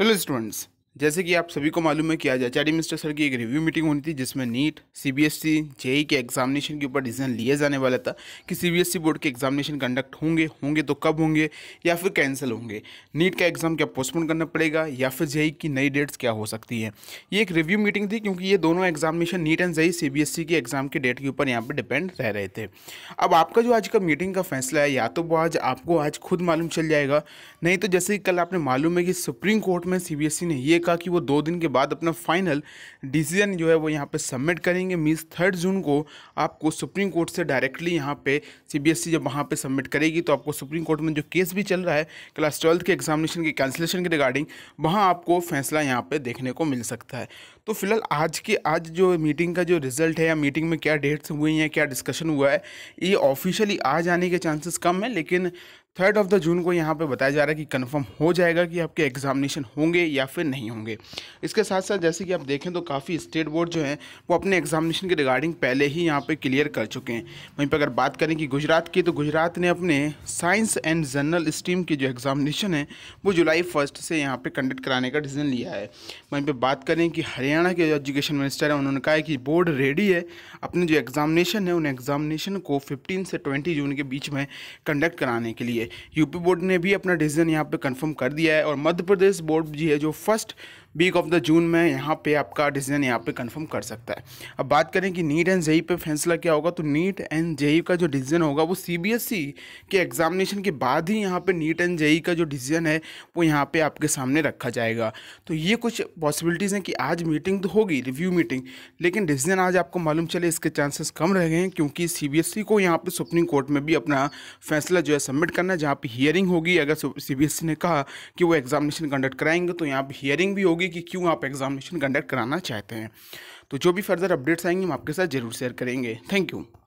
Hello students, जैसे कि आप सभी को मालूम है कि आज आचार्य मिस्टर सर की एक रिव्यू मीटिंग होनी थी जिसमें NEET CBSE JEE e, e के एग्जामिनेशन के ऊपर डिसीजन लिया जाने वाला था कि सीबीएसई बोर्ड e के एग्जामिनेशन कंडक्ट होंगे होंगे तो कब होंगे या फिर कैंसिल होंगे नीट का एग्जाम क्या पोस्टपोन करना पड़ेगा या फिर जेई की नई डेट्स क्या हो सकती है ये एक रिव्यू मीटिंग थी क्योंकि ये दोनों एग्जामिनेशन नीट एंड जई सी के एग्जाम के डेट के ऊपर यहाँ पर डिपेंड रह रहे थे अब आपका जो आज का मीटिंग का फैसला है या तो वो आज आपको आज खुद मालूम चल जाएगा नहीं तो जैसे कल आपने मालूम है कि सुप्रीम कोर्ट में सी ने ये कहा कि वो दो दिन के बाद अपना फाइनल डिसीजन जो है वो यहाँ पे सबमिट करेंगे मीन्स थर्ड जून को आपको सुप्रीम कोर्ट से डायरेक्टली यहाँ पे सीबीएसई e जब वहाँ पे सबमिट करेगी तो आपको सुप्रीम कोर्ट में जो केस भी चल रहा है क्लास ट्वेल्थ के एग्जामिनेशन के कैंसिलेशन के रिगार्डिंग वहाँ आपको फैसला यहाँ पर देखने को मिल सकता है तो फिलहाल आज के आज जो मीटिंग का जो रिजल्ट है या मीटिंग में क्या डेट्स हुई हैं क्या डिस्कशन हुआ है ये ऑफिशियली आ जाने के चांसेस कम है लेकिन थर्ड ऑफ द जून को यहाँ पे बताया जा रहा है कि कंफर्म हो जाएगा कि आपके एग्जामिनेशन होंगे या फिर नहीं होंगे इसके साथ साथ जैसे कि आप देखें तो काफ़ी स्टेट बोर्ड जो हैं वो अपने एग्जामिनेशन के रिगार्डिंग पहले ही यहाँ पे क्लियर कर चुके हैं वहीं पर अगर बात करें कि गुजरात की तो गुजरात ने अपने साइंस एंड जनरल स्ट्रीम की जो एग्जामिनेशन है वो जुलाई फर्स्ट से यहाँ पर कंडक्ट कराने का डिसीजन लिया है वहीं पर बात करें कि हरियाणा के जो एजुकेशन मिनिस्टर हैं उन्होंने कहा है कि बोर्ड रेडी है अपने जो एग्जामिनेशन है उन एग्जामिनेशन को फिफ्टीन से ट्वेंटी जून के बीच में कंडक्ट कराने के लिए है यूपी बोर्ड ने भी अपना डिसीजन यहाँ पर कंफर्म कर दिया है और मध्य प्रदेश बोर्ड जी है जो first week of the June में यहाँ पे आपका डिसीजन यहाँ पे कंफर्म कर सकता है अब बात करें कि नीट एंड जेई पे फैसला क्या होगा तो नीट एंड जेई का जो डिसीजन होगा वो सीबीएसई e के एग्जामिनेशन के बाद ही यहाँ पे नीट एंड जेई का जो डिसीजन है वो यहाँ पे आपके सामने रखा जाएगा तो ये कुछ पॉसिबिलिटीज़ हैं कि आज मीटिंग तो होगी रिव्यू मीटिंग लेकिन डिसीजन आज आपको मालूम चले इसके चांसेस कम रह गए हैं क्योंकि सी e को यहाँ पर सुप्रीम कोर्ट में भी अपना फैसला जो है सबमिट करना है जहाँ पर हियरिंग होगी अगर सी e ने कहा कि वो एग्जामिनेशन कंडक्ट कराएंगे तो यहाँ पर हियरिंग भी होगी होगी कि क्यों आप एग्जामिनेशन कंडक्ट कराना चाहते हैं तो जो भी फर्दर अपडेट्स आएंगे हम आपके साथ ज़रूर शेयर करेंगे थैंक यू